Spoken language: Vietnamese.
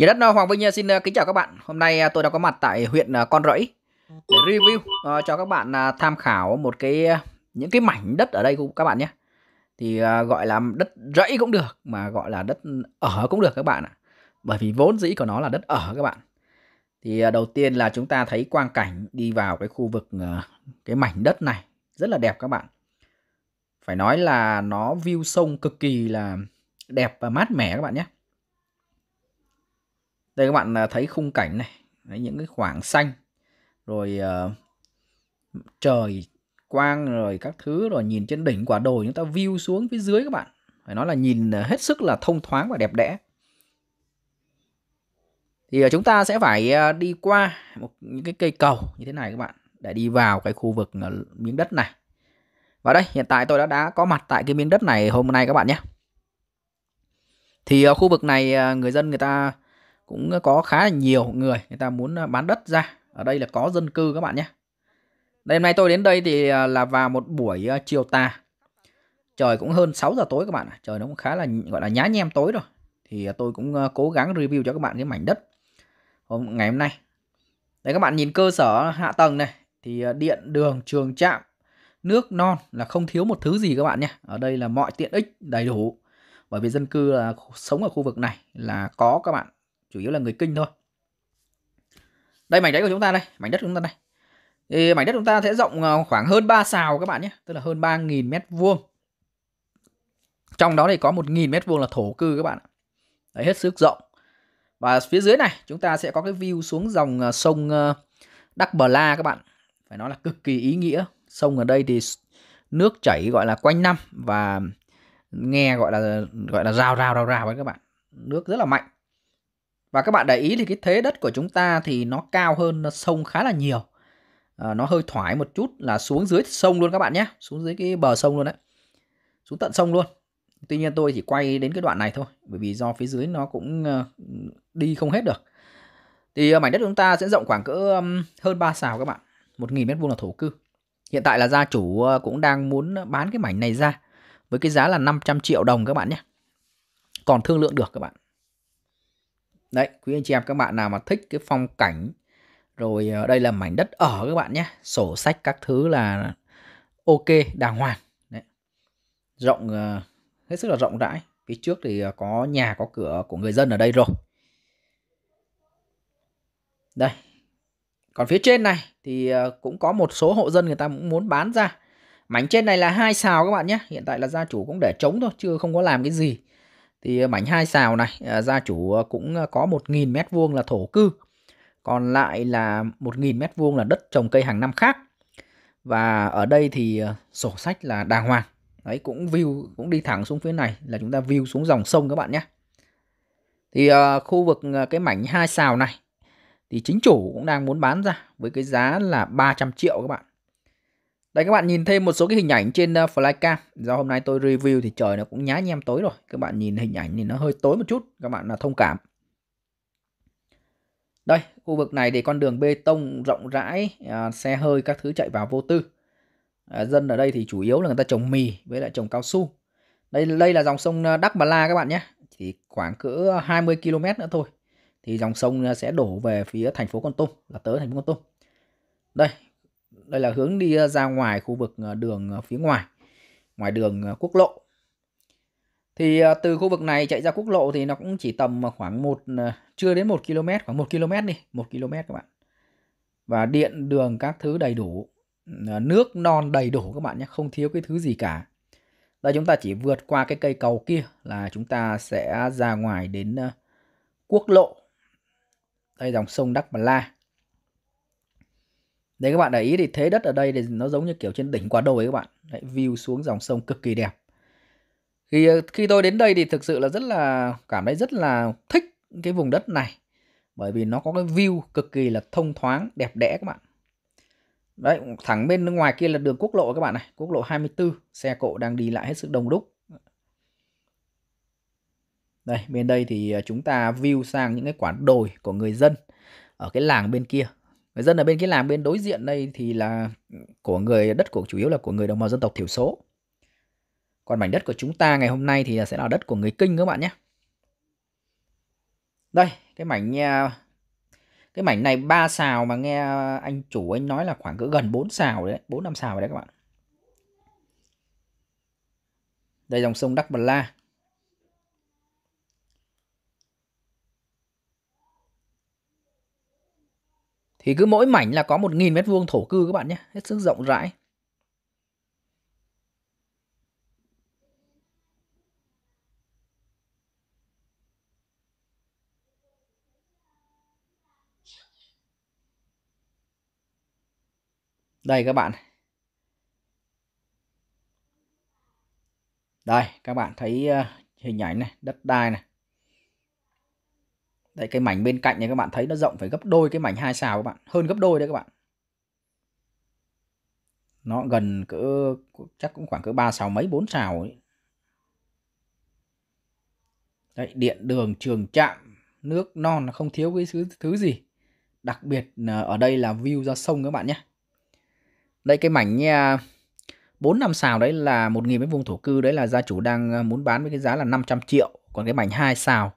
Nhà đất ờ, Hoàng Vinh ờ, xin ờ, kính chào các bạn. Hôm nay tôi đã có mặt tại huyện Con Rẫy để review cho các bạn tham khảo một cái những cái mảnh đất ở đây các bạn nhé. Thì gọi là đất rẫy cũng được mà gọi là đất ở cũng được các bạn ạ. Bởi vì vốn dĩ của nó là đất ở các bạn. Thì đầu tiên là chúng ta thấy quang cảnh đi vào cái khu vực cái mảnh đất này rất là đẹp các bạn. Phải nói là nó view sông cực kỳ là đẹp và mát mẻ các bạn nhé đây các bạn à, thấy khung cảnh này Đấy, những cái khoảng xanh rồi uh, trời quang rồi các thứ rồi nhìn trên đỉnh quả đồi chúng ta view xuống phía dưới các bạn phải nói là nhìn à, hết sức là thông thoáng và đẹp đẽ thì à, chúng ta sẽ phải đi qua một những cái cây cầu như thế này các bạn để đi vào cái khu vực miếng đất này và đây hiện tại tôi đã đã có mặt tại cái miếng đất này hôm nay các bạn nhé thì khu vực này người dân người ta cũng có khá là nhiều người người ta muốn à, bán đất ra ở đây là có dân cư các bạn nhé đây hôm nay tôi đến đây thì à, là vào một buổi à, chiều tà trời cũng hơn 6 giờ tối các bạn trời nó cũng khá là gọi là nhá nhem tối rồi thì tôi cũng cố gắng review cho các bạn cái mảnh đất hôm ngày hôm nay đây các bạn nhìn cơ sở hạ tầng này thì điện đường trường trạm nước non là không thiếu một thứ gì các bạn nhé ở đây là mọi tiện ích đầy đủ bởi vì dân cư là sống ở khu vực này là có các bạn chủ yếu là người kinh thôi đây mảnh đất của chúng ta đây mảnh đất của chúng ta đây thì mảnh đất chúng ta sẽ rộng ờ, khoảng hơn 3 xào các bạn nhé tức là hơn 3.000 mét vuông trong đó thì có 1.000 mét vuông là thổ cư các bạn ạ đấy hết sức rộng và phía dưới này chúng ta sẽ có cái view xuống dòng ờ, sông ờ, Đắc Bờ La các bạn phải nói là cực kỳ ý nghĩa sông ở đây thì nước chảy gọi là quanh năm và nghe gọi là gọi là rào rào rào rào với các bạn nước rất là mạnh và các bạn để ý thì cái thế đất của chúng ta thì nó cao hơn sông khá là nhiều. À, nó hơi thoải một chút là xuống dưới sông luôn các bạn nhé. Xuống dưới cái bờ sông luôn đấy. Xuống tận sông luôn. Tuy nhiên tôi chỉ quay đến cái đoạn này thôi. Bởi vì do phía dưới nó cũng ờ, đi không hết được. Thì ờ, mảnh đất chúng ta sẽ rộng khoảng cỡ hơn 3 xào các bạn. 1.000 mét vuông là thổ cư. Hiện tại là gia chủ cũng đang muốn bán cái mảnh này ra. Với cái giá là 500 triệu đồng các bạn nhé. Còn thương lượng được các bạn. Đấy, quý anh chị em các bạn nào mà thích cái phong cảnh rồi ờ, đây là mảnh đất ở các bạn nhé, sổ sách các thứ là ok đàng hoàng. Đấy. Rộng ờ, hết sức là rộng rãi. Phía trước thì ờ, có nhà có cửa của người dân ở đây rồi. Đây. Còn phía trên này thì cũng có một số hộ dân người ta cũng muốn bán ra. Mảnh trên này là hai xào các bạn nhé. Hiện tại là gia chủ cũng để trống thôi chưa không có làm cái gì. Thì ờ, mảnh hai xào này ờ, gia chủ ờ, cũng có 1.000 mét vuông là thổ cư, còn lại là 1.000 mét vuông là đất trồng cây hàng năm khác. Và ở đây thì sổ sách là đàng hoàng. Đấy cũng view cũng đi thẳng xuống phía này là chúng ta view xuống dòng sông các bạn nhé. Thì uh, khu vực cái mảnh hai xào này thì chính chủ cũng đang muốn bán ra với cái giá là 300 triệu các bạn. Đây các bạn nhìn thêm một số cái hình ảnh trên ờ, flycam. Do hôm nay tôi review thì trời nó cũng nhá nhem tối rồi. Các bạn nhìn hình ảnh thì nó hơi tối một chút, các bạn là thông cảm. Đây, khu vực này thì con đường bê tông rộng rãi, à, xe hơi các thứ chạy vào vô tư. À, dân ở đây thì chủ yếu là người ta trồng mì với lại trồng cao su. Đây đây là dòng sông ờ, Đắc Bà La các bạn nhé. Thì khoảng cỡ 20 km nữa thôi. Thì dòng sông ờ, sẽ đổ về phía thành phố Con Tum, là tới thành phố Con Tum. Đây, đây là hướng đi ờ, ra ngoài khu vực ờ, đường ờ, phía ngoài ngoài đường quốc lộ thì từ khu vực này chạy ra quốc lộ thì nó cũng chỉ tầm khoảng một chưa đến 1 km khoảng 1 km đi 1 km các bạn và điện đường các thứ đầy đủ nước non đầy đủ các bạn nhé không thiếu cái thứ gì cả đây chúng ta chỉ vượt qua cái cây cầu kia là chúng ta sẽ ra ngoài đến quốc lộ đây dòng sông Đắk Bà La Đấy các bạn để ý thì thế đất ở đây thì nó giống như kiểu trên đỉnh quả đồi các bạn. Đấy, view xuống dòng sông cực kỳ đẹp. khi ờ, khi tôi đến đây thì thực sự là rất là cảm thấy rất là thích cái vùng đất này. Bởi vì nó có cái view cực kỳ là thông thoáng, đẹp đẽ các bạn. Đấy, thẳng bên ngoài kia là đường quốc lộ các bạn này, quốc lộ 24, xe cộ đang đi lại hết sức đông đúc. Đây, bên đây thì ờ, chúng ta view sang những cái quán đồi của người dân ở cái làng bên kia dân ở bên cái làng bên đối diện đây thì là của người đất của chủ yếu là của người đồng bào dân tộc thiểu số còn mảnh đất của chúng ta ngày hôm nay thì sẽ là đất của người kinh các bạn nhé đây cái mảnh à, cái mảnh này ba xào mà nghe anh chủ anh nói là khoảng cỡ gần 4 xào đấy, 4 năm xào đấy các bạn. Đây dòng sông Đắc Bờ La. Thì cứ mỗi mảnh là có 1.000 mét vuông thổ cư các bạn nhé, hết sức rộng rãi. Đây các bạn. Đây các bạn thấy ờ, hình ảnh này, đất đai này. Đấy cái mảnh bên cạnh này các bạn thấy nó rộng phải gấp đôi cái mảnh hai xào các bạn, hơn gấp đôi đấy các bạn. Nó gần cỡ chắc cũng khoảng cỡ 3 xào mấy 4 xào ấy. Đấy, điện đường trường trạm, nước non không thiếu cái thứ, thứ gì. Đặc biệt ở đây là view ra sông các bạn nhé. Đây cái mảnh à, nha 4 năm xào đấy là 1.000 mét vuông thổ cư đấy là gia chủ đang à, muốn bán với cái giá là 500 triệu còn cái mảnh 2 xào